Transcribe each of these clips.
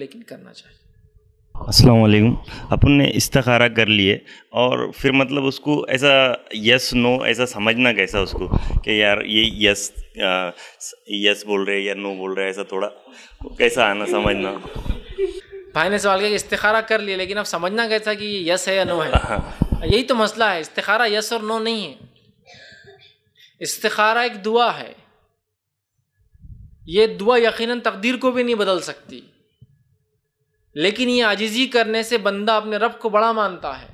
लेकिन करना चाहिए अस्सलाम वालेकुम अपन ने इस्तखारा कर लिए और फिर मतलब उसको ऐसा यस नो ऐसा समझना कैसा उसको कि यार ये यस आ, यस बोल रहे हैं या नो बोल रहे हैं ऐसा थोड़ा कैसा आना समझना भाई ने सवाल किया इस्तारा कर लिए लेकिन अब समझना कैसा कि ये यस है या नो है हाँ, हाँ। यही तो मसला है इस्तारा यस और नो नहीं है इस्तारा एक दुआ है ये दुआ यकीन तकदीर को भी नहीं बदल सकती लेकिन ये आजिजी करने से बंदा अपने रब को बड़ा मानता है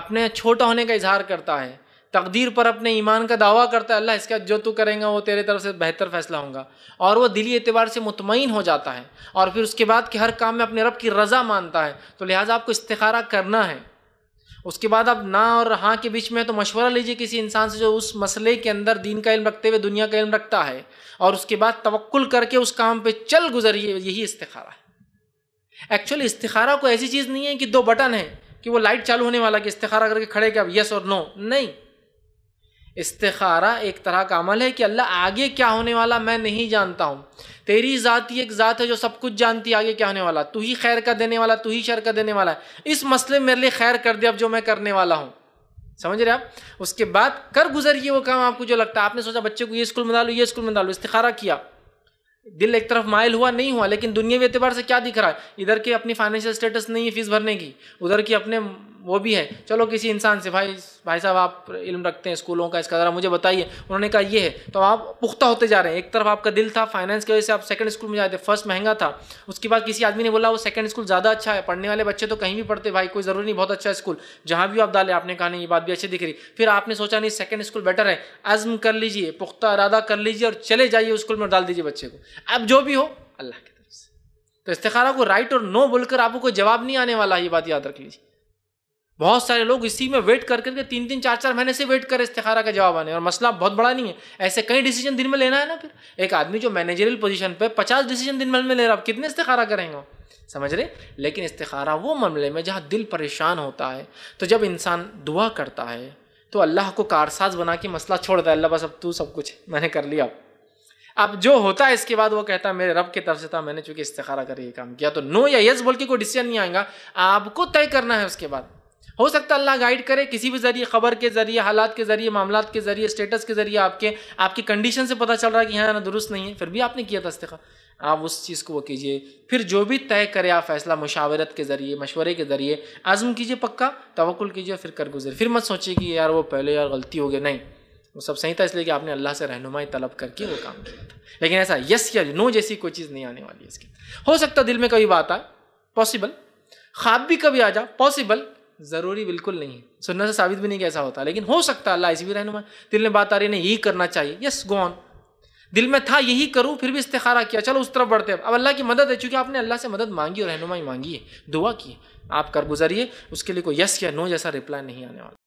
अपने छोटा होने का इजहार करता है तकदीर पर अपने ईमान का दावा करता है अल्लाह इसका जो तू करेंगे वो तेरे तरफ से बेहतर फैसला होगा और वो दिली एतबार से मुतमिन हो जाता है और फिर उसके बाद के हर काम में अपने रब की रज़ा मानता है तो लिहाजा आपको इस्तारा करना है उसके बाद आप ना और हाँ के बीच में तो मशवरा लीजिए किसी इंसान से जो उस मसले के अंदर दीन का इल्म रखते हुए दुनिया का इल्म रखता है और उसके बाद तवक्ल करके उस काम पर चल गुजरिए यही इस्तारा है एक्चुअली इस्तारा को ऐसी चीज़ नहीं है कि दो बटन है कि वो लाइट चालू होने वाला कि इस्तारा करके खड़े क्या यस और नो नहीं इस्तखारा एक तरह का अमल है कि अल्लाह आगे क्या होने वाला मैं नहीं जानता हूँ तेरी ज़ात ही एक ज़ात है जो सब कुछ जानती है आगे क्या होने वाला तू ही खैर का देने वाला तू ही शर का देने वाला है इस मसले में मेरे लिए खैर कर दे अब जो मैं करने वाला हूँ समझ रहे आप उसके बाद कर गुजरिए वो काम आपको जो लगता है आपने सोचा बच्चे को ये स्कूल में डालो ये स्कूल में डालो इस्तारा किया दिल एक तरफ मायल हुआ नहीं हुआ लेकिन दुनियावी एतबार से क्या दिख रहा है इधर के अपनी फाइनेंशियल स्टेटस नहीं है फीस भरने की उधर की अपने वो भी है चलो किसी इंसान से भाई भाई साहब आप इल्म रखते हैं स्कूलों का इसका ज़रा मुझे बताइए उन्होंने कहा ये है तो आप पुख्ता होते जा रहे हैं एक तरफ आपका दिल था फाइनेंस की वजह से आप सेकंड स्कूल में जाते फर्स्ट महंगा था उसके बाद किसी आदमी ने बोला वो सेकंड स्कूल ज़्यादा अच्छा है पढ़ने वाले बच्चे तो कहीं भी पढ़ते भाई कोई ज़रूरी नहीं बहुत अच्छा स्कूल जहाँ भी आप डाले आपने कहा नहीं ये बात भी अच्छी दिख रही फिर आपने सोचा नहीं सेकंड स्कूल बेटर है अज़म कर लीजिए पुख्ता इरादा कर लीजिए और चले जाइए स्कूल में डाल दीजिए बच्चे को अब जो भी हो अल्लाह की तरफ से तो इस्तारा को राइट और नो बोलकर आपको कोई जवाब नहीं आने वाला ये बात याद रख लीजिए बहुत सारे लोग इसी में वेट कर करके तीन तीन चार चार महीने से वेट कर इस्तारा का जवाब आने और मसला बहुत बड़ा नहीं है ऐसे कई डिसीजन दिन में लेना है ना फिर एक आदमी जो मैनेजरियल पोजीशन पे पचास डिसीजन दिन में ले रहा है कितने इस्तारा करेंगे समझ रहे लेकिन इस्तारा वो मामले में जहाँ दिल परेशान होता है तो जब इंसान दुआ करता है तो अल्लाह को कारसाज बना के मसला छोड़ता है अल्लाह बस अब तू सब कुछ मैंने कर लिया अब जो होता है इसके बाद वो कहता है मेरे रब की तरफ से था मैंने चूंकि इस्तेख़ारा कर ये काम किया तो नो या यस बोल के कोई डिसीजन नहीं आएगा आपको तय करना है उसके बाद हो सकता है अल्लाह गाइड करे किसी भी जरिए खबर के जरिए हालात के जरिए मामला के जरिए स्टेटस के जरिए आपके आपकी कंडीशन से पता चल रहा है कि यहाँ ना दुरुस्त नहीं है फिर भी आपने किया था इस्तेखा आप उस चीज़ को वो कीजिए फिर जो भी तय करे आप फैसला मुशावरत के ज़रिए मशवरे के ज़रिए आज़म कीजिए पक्का तवक्ल कीजिए फिर कर गुजर फिर मत सोचिए कि यार वो पहले यार गलती हो गई नहीं वो सब सही था इसलिए कि आपने अल्लाह से रहनुमाई तलब करके वो काम किया था लेकिन ऐसा यस या नो जैसी कोई चीज़ नहीं आने वाली इसके हो सकता दिल में कभी बात आए पॉसिबल ख्वाब भी कभी आ जा पॉसिबल ज़रूरी बिल्कुल नहीं है सुनने से साबित भी नहीं कि ऐसा होता लेकिन हो सकता अल्लाह ऐसी भी रहनुमा दिल में बात आ रही नहीं यही करना चाहिए यस गो ऑन दिल में था यही करूँ फिर भी इस्तारा किया चलो उस तरफ बढ़ते हैं अब अल्लाह की मदद है चूँकि आपने अल्लाह से मदद मांगी और रहनुमाई मांगी है दुआ की है आप कर गुजरिए उसके लिए कोई यस या नो जैसा रिप्लाई नहीं आने वाला